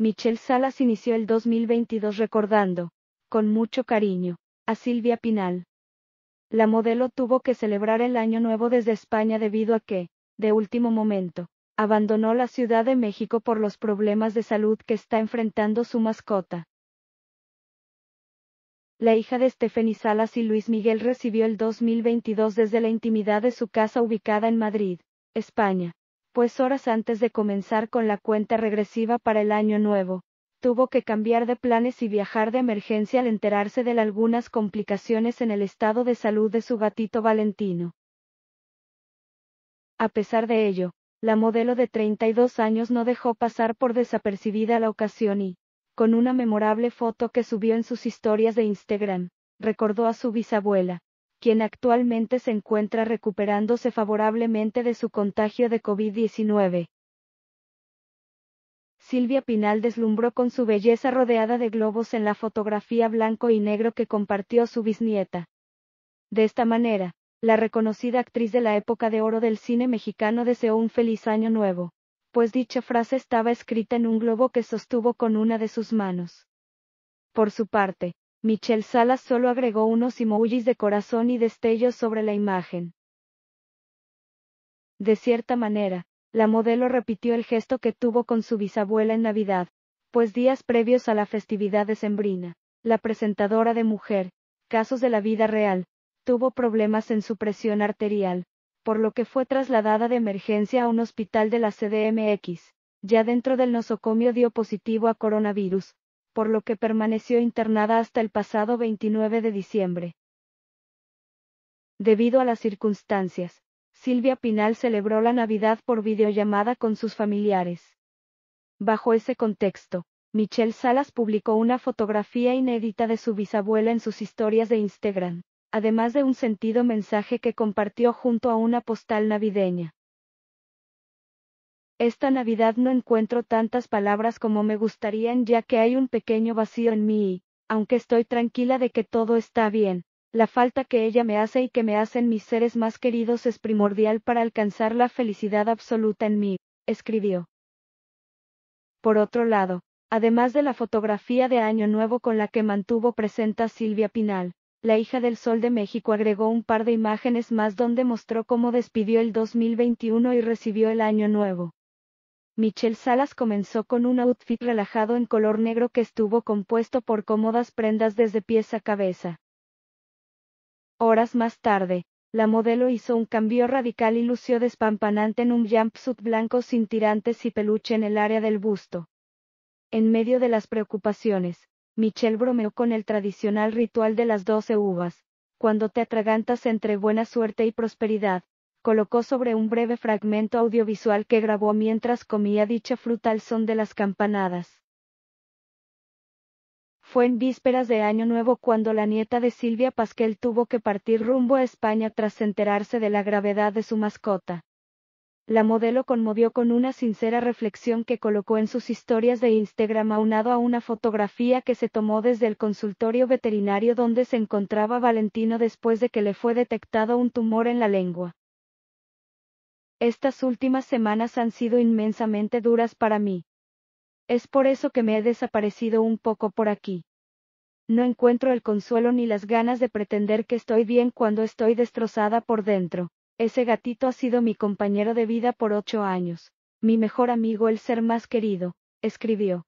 Michelle Salas inició el 2022 recordando, con mucho cariño, a Silvia Pinal. La modelo tuvo que celebrar el año nuevo desde España debido a que, de último momento, abandonó la Ciudad de México por los problemas de salud que está enfrentando su mascota. La hija de Stephanie Salas y Luis Miguel recibió el 2022 desde la intimidad de su casa ubicada en Madrid, España pues horas antes de comenzar con la cuenta regresiva para el año nuevo, tuvo que cambiar de planes y viajar de emergencia al enterarse de algunas complicaciones en el estado de salud de su gatito Valentino. A pesar de ello, la modelo de 32 años no dejó pasar por desapercibida la ocasión y, con una memorable foto que subió en sus historias de Instagram, recordó a su bisabuela, quien actualmente se encuentra recuperándose favorablemente de su contagio de COVID-19. Silvia Pinal deslumbró con su belleza rodeada de globos en la fotografía blanco y negro que compartió su bisnieta. De esta manera, la reconocida actriz de la época de oro del cine mexicano deseó un feliz año nuevo, pues dicha frase estaba escrita en un globo que sostuvo con una de sus manos. Por su parte, Michelle Salas solo agregó unos emojis de corazón y destellos sobre la imagen. De cierta manera, la modelo repitió el gesto que tuvo con su bisabuela en Navidad, pues días previos a la festividad de Sembrina, la presentadora de Mujer, Casos de la Vida Real, tuvo problemas en su presión arterial, por lo que fue trasladada de emergencia a un hospital de la CDMX. Ya dentro del nosocomio dio positivo a coronavirus, por lo que permaneció internada hasta el pasado 29 de diciembre. Debido a las circunstancias, Silvia Pinal celebró la Navidad por videollamada con sus familiares. Bajo ese contexto, Michelle Salas publicó una fotografía inédita de su bisabuela en sus historias de Instagram, además de un sentido mensaje que compartió junto a una postal navideña. Esta Navidad no encuentro tantas palabras como me gustarían ya que hay un pequeño vacío en mí y, aunque estoy tranquila de que todo está bien, la falta que ella me hace y que me hacen mis seres más queridos es primordial para alcanzar la felicidad absoluta en mí, escribió. Por otro lado, además de la fotografía de Año Nuevo con la que mantuvo presenta Silvia Pinal, la hija del Sol de México agregó un par de imágenes más donde mostró cómo despidió el 2021 y recibió el Año Nuevo. Michelle Salas comenzó con un outfit relajado en color negro que estuvo compuesto por cómodas prendas desde pies a cabeza. Horas más tarde, la modelo hizo un cambio radical y lució despampanante en un jumpsuit blanco sin tirantes y peluche en el área del busto. En medio de las preocupaciones, Michelle bromeó con el tradicional ritual de las doce uvas. Cuando te atragantas entre buena suerte y prosperidad, colocó sobre un breve fragmento audiovisual que grabó mientras comía dicha fruta al son de las campanadas. Fue en vísperas de Año Nuevo cuando la nieta de Silvia Pasquel tuvo que partir rumbo a España tras enterarse de la gravedad de su mascota. La modelo conmovió con una sincera reflexión que colocó en sus historias de Instagram aunado a una fotografía que se tomó desde el consultorio veterinario donde se encontraba Valentino después de que le fue detectado un tumor en la lengua. Estas últimas semanas han sido inmensamente duras para mí. Es por eso que me he desaparecido un poco por aquí. No encuentro el consuelo ni las ganas de pretender que estoy bien cuando estoy destrozada por dentro. Ese gatito ha sido mi compañero de vida por ocho años. Mi mejor amigo, el ser más querido, escribió.